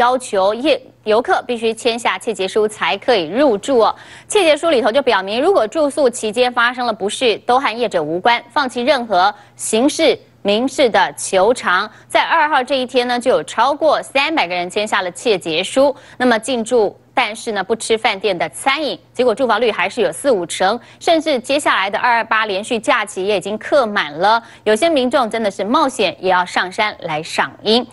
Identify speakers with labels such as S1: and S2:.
S1: 要求业游客必须签下切结书才可以入住哦。切结书里头就表明，如果住宿期间发生了不适，都和业者无关，放弃任何形式民事的求偿。在二号这一天呢，就有超过三百个人签下了切结书，那么进驻，但是呢不吃饭店的餐饮，结果住房率还是有四五成，甚至接下来的二二八连续假期也已经客满了。有些民众真的是冒险也要上山来赏樱。